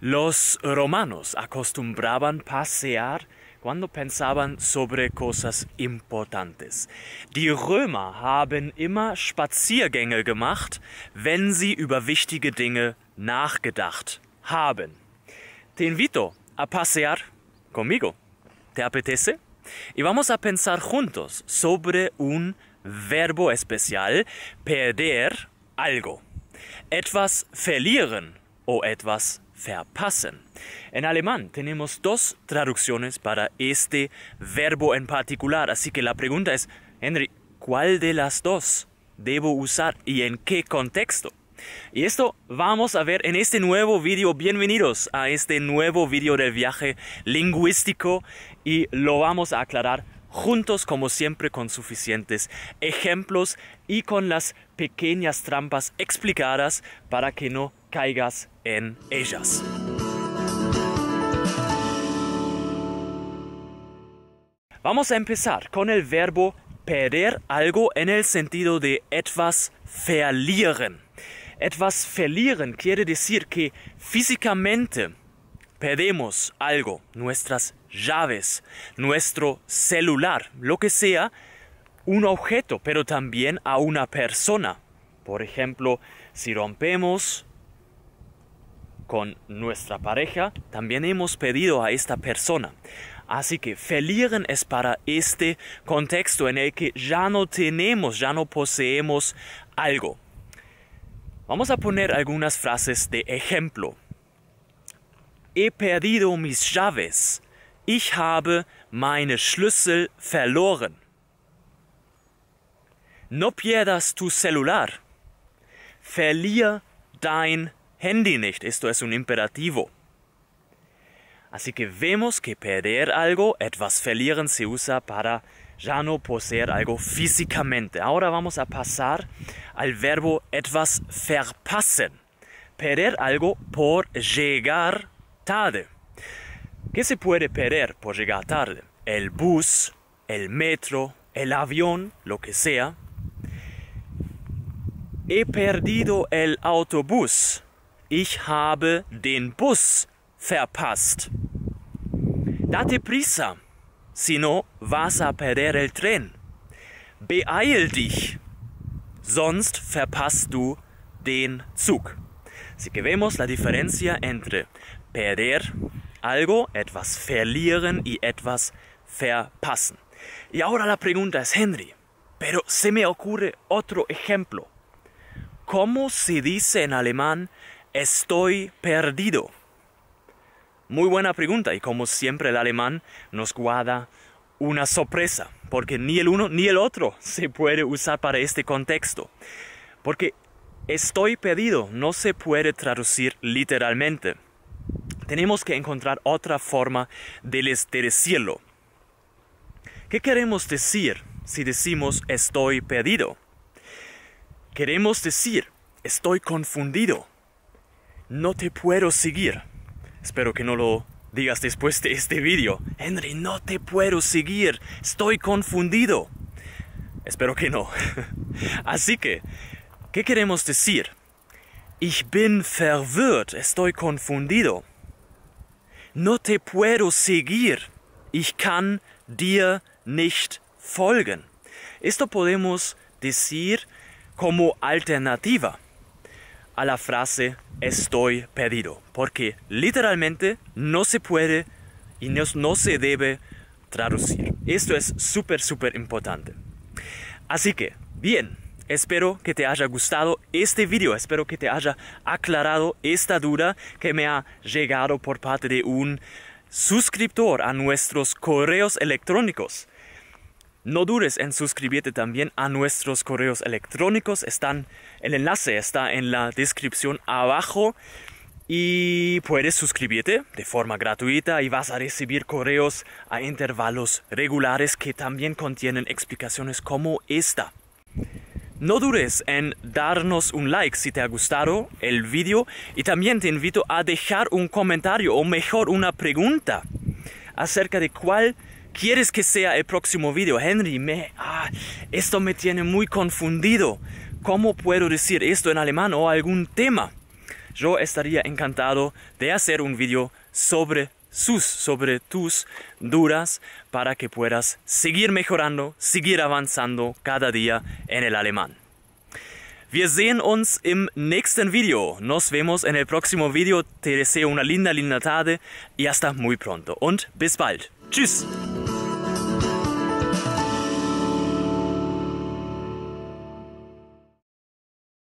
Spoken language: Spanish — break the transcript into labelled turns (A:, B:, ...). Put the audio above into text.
A: Los romanos acostumbraban pasear cuando pensaban sobre cosas importantes. Die Römer haben immer Spaziergänge gemacht, wenn sie über wichtige Dinge nachgedacht haben. Te invito a pasear conmigo. ¿Te apetece? Y vamos a pensar juntos sobre un verbo especial, perder algo. Etwas verlieren o etwas verlieren. verpassen. En alemán tenemos dos traducciones para este verbo en particular, así que la pregunta es, Henry, ¿cuál de las dos debo usar y en qué contexto? Y esto vamos a ver en este nuevo vídeo. Bienvenidos a este nuevo vídeo del viaje lingüístico y lo vamos a aclarar juntos como siempre con suficientes ejemplos y con las pequeñas trampas explicadas para que no caigas en ellas. Vamos a empezar con el verbo perder algo en el sentido de etwas verlieren. Etwas verlieren quiere decir que físicamente perdemos algo, nuestras llaves, nuestro celular, lo que sea, un objeto, pero también a una persona. Por ejemplo, si rompemos con nuestra pareja, también hemos pedido a esta persona. Así que verlieren es para este contexto en el que ya no tenemos, ya no poseemos algo. Vamos a poner algunas frases de ejemplo. He perdido mis llaves. Ich habe meine Schlüssel verloren. No pierdas tu celular. Verlier dein Handy nicht, esto es un imperativo. Así que vemos que perder algo, etwas verlieren, se usa para ya no poseer algo físicamente. Ahora vamos a pasar al verbo etwas verpassen. Perder algo por llegar tarde. ¿Qué se puede perder por llegar tarde? El bus, el metro, el avión, lo que sea. He perdido el autobús. ich habe den Bus verpasst. Date prisa, sino vas a perder el tren. Beeil dich, sonst verpasst du den Zug. Así que vemos la diferencia entre perder algo, etwas verlieren y etwas verpassen. Y ahora la pregunta es, Henry, pero se me ocurre otro ejemplo. ¿Cómo se dice en alemán Estoy perdido. Muy buena pregunta y como siempre el alemán nos guarda una sorpresa, porque ni el uno ni el otro se puede usar para este contexto. Porque estoy perdido no se puede traducir literalmente. Tenemos que encontrar otra forma de, de decirlo. ¿Qué queremos decir si decimos estoy perdido? Queremos decir estoy confundido no te puedo seguir. Espero que no lo digas después de este vídeo. Henry, no te puedo seguir. Estoy confundido. Espero que no. Así que, ¿qué queremos decir? Ich bin verwirrt. Estoy confundido. No te puedo seguir. Ich kann dir nicht folgen. Esto podemos decir como alternativa a la frase estoy pedido, porque literalmente no se puede y no, se debe traducir. Esto es súper, súper importante. Así que, bien, espero que te haya gustado este video, espero que te haya aclarado esta duda que me ha llegado por parte de un suscriptor a nuestros correos electrónicos. No dudes en suscribirte también a nuestros correos electrónicos. Están, el enlace está en la descripción abajo y puedes suscribirte de forma gratuita y vas a recibir correos a intervalos regulares que también contienen explicaciones como esta. No dudes en darnos un like si te ha gustado el vídeo y también te invito a dejar un comentario o mejor una pregunta acerca de cuál quieres que sea el próximo video? Henry, me, ah, esto me tiene muy confundido. ¿Cómo puedo decir esto en alemán o algún tema? Yo estaría encantado de hacer un video sobre sus, sobre tus dudas para que puedas seguir mejorando, seguir avanzando cada día en el alemán. Wir sehen uns im nächsten Video. Nos vemos en el próximo video. Te deseo una linda, linda tarde y hasta muy pronto. Und bis bald. Tschüss.